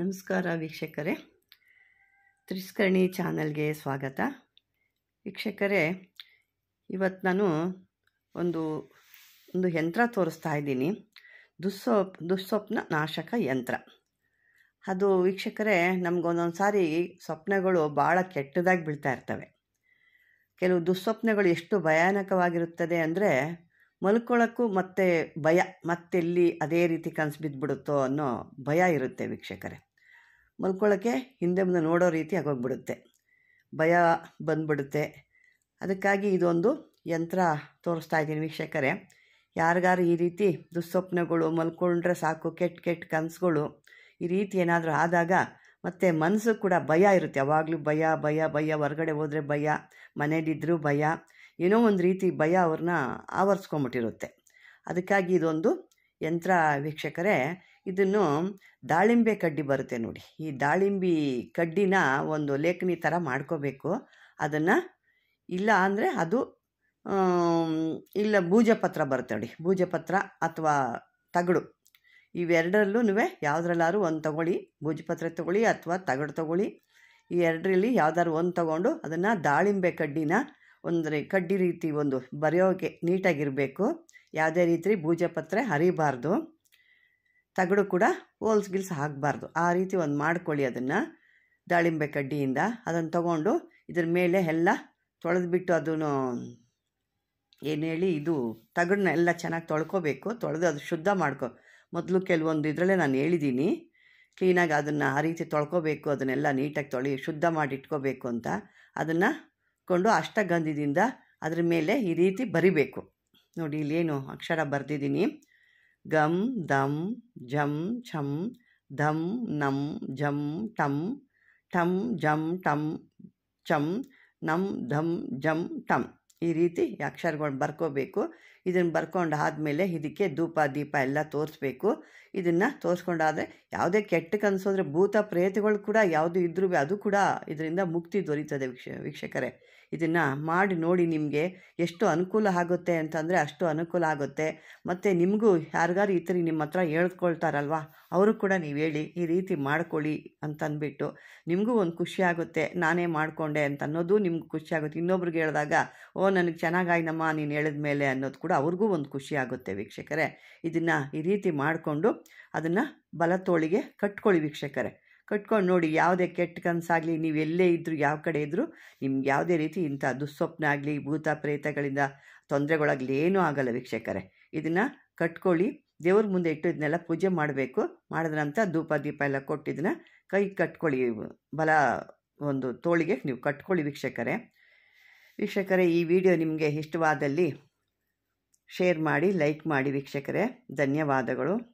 ನಮಸ್ಕಾರ ವೀಕ್ಷಕರೇ ತ್ರಿಸ್ಕರಣಿ ಚಾನಲ್ಗೆ ಸ್ವಾಗತ ವೀಕ್ಷಕರೇ ಇವತ್ತು ನಾನು ಒಂದು ಒಂದು ಯಂತ್ರ ತೋರಿಸ್ತಾ ಇದ್ದೀನಿ ದುಸ್ಸೋಪ್ ದುಸ್ಸೊಪ್ನ ನಾಶಕ ಯಂತ್ರ ಅದು ವೀಕ್ಷಕರೇ ನಮಗೊಂದೊಂದು ಸಾರಿ ಸ್ವಪ್ನಗಳು ಭಾಳ ಕೆಟ್ಟದಾಗಿ ಬೀಳ್ತಾ ಇರ್ತವೆ ಕೆಲವು ದುಸ್ವಪ್ನಗಳು ಎಷ್ಟು ಭಯಾನಕವಾಗಿರುತ್ತದೆ ಅಂದರೆ ಮಲ್ಕೊಳ್ಳೋಕ್ಕೂ ಮತ್ತೆ ಭಯ ಮತ್ತೆಲ್ಲಿ ಅದೇ ರೀತಿ ಕನಸು ಬಿದ್ದುಬಿಡುತ್ತೋ ಅನ್ನೋ ಭಯ ಇರುತ್ತೆ ವೀಕ್ಷಕರೇ ಮಲ್ಕೊಳ್ಳೋಕ್ಕೆ ಹಿಂದೆ ಮುಂದೆ ನೋಡೋ ರೀತಿ ಆಗೋಗ್ಬಿಡುತ್ತೆ ಭಯ ಬಂದ್ಬಿಡುತ್ತೆ ಅದಕ್ಕಾಗಿ ಇದೊಂದು ಯಂತ್ರ ತೋರಿಸ್ತಾ ಇದ್ದೀನಿ ವೀಕ್ಷಕರೇ ಯಾರಿಗಾರು ಈ ರೀತಿ ದುಸ್ವಪ್ನಗಳು ಮಲ್ಕೊಂಡ್ರೆ ಸಾಕು ಕೆಟ್ಟ ಕೆಟ್ಟ ಕನಸುಗಳು ಈ ರೀತಿ ಏನಾದರೂ ಆದಾಗ ಮತ್ತು ಮನಸ್ಸು ಕೂಡ ಭಯ ಇರುತ್ತೆ ಯಾವಾಗಲೂ ಭಯ ಭಯ ಭಯ ಹೊರಗಡೆ ಹೋದರೆ ಭಯ ಮನೇಲಿದ್ದರೂ ಭಯ ಏನೋ ಒಂದು ರೀತಿ ಭಯ ಅವ್ರನ್ನ ಆವರಿಸ್ಕೊಂಬಿಟ್ಟಿರುತ್ತೆ ಅದಕ್ಕಾಗಿ ಇದೊಂದು ಯಂತ್ರ ವೀಕ್ಷಕರೇ ಇದನ್ನು ದಾಳಿಂಬೆ ಕಡ್ಡಿ ಬರುತ್ತೆ ನೋಡಿ ಈ ದಾಳಿಂಬೆ ಕಡ್ಡಿನ ಒಂದು ಲೇಖನಿ ಥರ ಮಾಡ್ಕೋಬೇಕು ಅದನ್ನು ಇಲ್ಲ ಅಂದರೆ ಅದು ಇಲ್ಲ ಬೂಜಪತ್ರ ಬರುತ್ತೆ ನೋಡಿ ಬೂಜಪತ್ರ ಅಥವಾ ತಗಡು ಇವೆರಡರಲ್ಲೂ ಯಾವುದ್ರಲ್ಲಾದ್ರೂ ಒಂದು ತಗೊಳ್ಳಿ ಬೂಜಪತ್ರ ತಗೊಳ್ಳಿ ಅಥವಾ ತಗಡು ತಗೊಳ್ಳಿ ಈ ಎರಡರಲ್ಲಿ ಯಾವ್ದಾದ್ರು ಒಂದು ತಗೊಂಡು ಅದನ್ನು ದಾಳಿಂಬೆ ಕಡ್ಡಿನ ಅಂದರೆ ಕಡ್ಡಿ ರೀತಿ ಒಂದು ಬರೆಯೋಕೆ ನೀಟಾಗಿರಬೇಕು ಯಾವುದೇ ರೀತಿ ಪತ್ರೆ ಹರಿಬಾರ್ದು ತಗಡು ಕೂಡ ಹೋಲ್ಸ್ ಗಿಲ್ಸ್ ಹಾಕಬಾರ್ದು ಆ ರೀತಿ ಒಂದು ಮಾಡ್ಕೊಳ್ಳಿ ಅದನ್ನು ದಾಳಿಂಬೆ ಕಡ್ಡಿಯಿಂದ ಅದನ್ನು ತಗೊಂಡು ಇದ್ರ ಮೇಲೆ ಎಲ್ಲ ಬಿಟ್ಟು ಅದನ್ನು ಏನು ಹೇಳಿ ಇದು ತಗಡನ್ನ ಎಲ್ಲ ಚೆನ್ನಾಗಿ ತೊಳ್ಕೊಬೇಕು ತೊಳೆದು ಅದು ಶುದ್ಧ ಮಾಡ್ಕೊ ಮೊದಲು ಕೆಲವೊಂದು ಇದರಲ್ಲೇ ನಾನು ಹೇಳಿದ್ದೀನಿ ಕ್ಲೀನಾಗಿ ಅದನ್ನು ಆ ರೀತಿ ತೊಳ್ಕೊಬೇಕು ಅದನ್ನೆಲ್ಲ ನೀಟಾಗಿ ತೊಳಿ ಶುದ್ಧ ಮಾಡಿ ಇಟ್ಕೋಬೇಕು ಅಂತ ಅದನ್ನು ಇಟ್ಕೊಂಡು ಅಷ್ಟಗಂಧದಿಂದ ಅದ್ರ ಮೇಲೆ ಈ ರೀತಿ ಬರಿಬೇಕು ನೋಡಿ ಇಲ್ಲೇನು ಅಕ್ಷರ ಬರೆದಿದ್ದೀನಿ ಗಮ್ ದಮ್ ಜಮ್ ಛಮ್ ಧಮ್ ನಮ್ ಜಮ್ ಟಮ್ ಠಮ್ ಜಮ್ ಟಮ್ ಚಮ್ ನಮ್ ಧಮ್ ಜಮ್ ಟಮ್ ಈ ರೀತಿ ಅಕ್ಷರಗಳನ್ನ ಬರ್ಕೋಬೇಕು ಇದನ್ನು ಬರ್ಕೊಂಡು ಆದಮೇಲೆ ಇದಕ್ಕೆ ಧೂಪ ದೀಪ ಎಲ್ಲ ತೋರಿಸ್ಬೇಕು ಇದನ್ನು ತೋರಿಸ್ಕೊಂಡಾದರೆ ಯಾವುದೇ ಕೆಟ್ಟ ಅನ್ಸೋದ್ರೆ ಭೂತ ಪ್ರೇತಗಳು ಕೂಡ ಯಾವುದು ಇದ್ರೂ ಅದು ಕೂಡ ಇದರಿಂದ ಮುಕ್ತಿ ದೊರೀತದೆ ವೀಕ್ಷ ವೀಕ್ಷಕರೇ ಇದನ್ನು ಮಾಡಿ ನೋಡಿ ನಿಮಗೆ ಎಷ್ಟು ಅನುಕೂಲ ಆಗುತ್ತೆ ಅಂತಂದರೆ ಅಷ್ಟು ಅನುಕೂಲ ಆಗುತ್ತೆ ಮತ್ತು ನಿಮಗೂ ಯಾರಿಗಾರು ಈ ಥರ ನಿಮ್ಮ ಹತ್ರ ಹೇಳ್ಕೊಳ್ತಾರಲ್ವಾ ಅವರು ಕೂಡ ನೀವು ಹೇಳಿ ಈ ರೀತಿ ಮಾಡ್ಕೊಳ್ಳಿ ಅಂತಂದ್ಬಿಟ್ಟು ನಿಮಗೂ ಒಂದು ಖುಷಿ ಆಗುತ್ತೆ ನಾನೇ ಮಾಡಿಕೊಂಡೆ ಅಂತ ಅನ್ನೋದು ನಿಮ್ಗೆ ಖುಷಿ ಆಗುತ್ತೆ ಇನ್ನೊಬ್ರಿಗೆ ಹೇಳಿದಾಗ ಓ ನನಗೆ ಚೆನ್ನಾಗಾಯ್ನಮ್ಮ ನೀನು ಹೇಳಿದ ಮೇಲೆ ಅನ್ನೋದು ಕೂಡ ಅವ್ರಿಗೂ ಒಂದು ಖುಷಿ ಆಗುತ್ತೆ ವೀಕ್ಷಕರೇ ಇದನ್ನು ಈ ರೀತಿ ಮಾಡಿಕೊಂಡು ಅದನ್ನು ಬಲತೋಳಿಗೆ ಕಟ್ಕೊಳ್ಳಿ ವೀಕ್ಷಕರೇ ಕಟ್ಕೊಂಡು ನೋಡಿ ಯಾವುದೇ ಕೆಟ್ಟ ಕನಸಾಗಲಿ ನೀವು ಎಲ್ಲೇ ಇದ್ದರೂ ಯಾವ ಕಡೆ ಇದ್ದರೂ ನಿಮ್ಗೆ ಯಾವುದೇ ರೀತಿ ಇಂಥ ದುಸ್ವಪ್ನ ಆಗಲಿ ಭೂತ ಪ್ರೇತಗಳಿಂದ ತೊಂದರೆಗಳಾಗಲಿ ಏನೂ ಆಗಲ್ಲ ವೀಕ್ಷಕರೇ ಇದನ್ನು ಕಟ್ಕೊಳ್ಳಿ ದೇವ್ರ ಮುಂದೆ ಇಟ್ಟು ಇದನ್ನೆಲ್ಲ ಪೂಜೆ ಮಾಡಬೇಕು ಮಾಡಿದ ನಂತರ ಧೂಪ ದೀಪ ಎಲ್ಲ ಕೊಟ್ಟು ಇದನ್ನು ಕೈ ಕಟ್ಕೊಳ್ಳಿ ಬಲ ಒಂದು ತೋಳಿಗೆ ನೀವು ಕಟ್ಕೊಳ್ಳಿ ವೀಕ್ಷಕರೇ ವೀಕ್ಷಕರೇ ಈ ವಿಡಿಯೋ ನಿಮಗೆ ಇಷ್ಟವಾದಲ್ಲಿ ಶೇರ್ ಮಾಡಿ ಲೈಕ್ ಮಾಡಿ ವೀಕ್ಷಕರೇ ಧನ್ಯವಾದಗಳು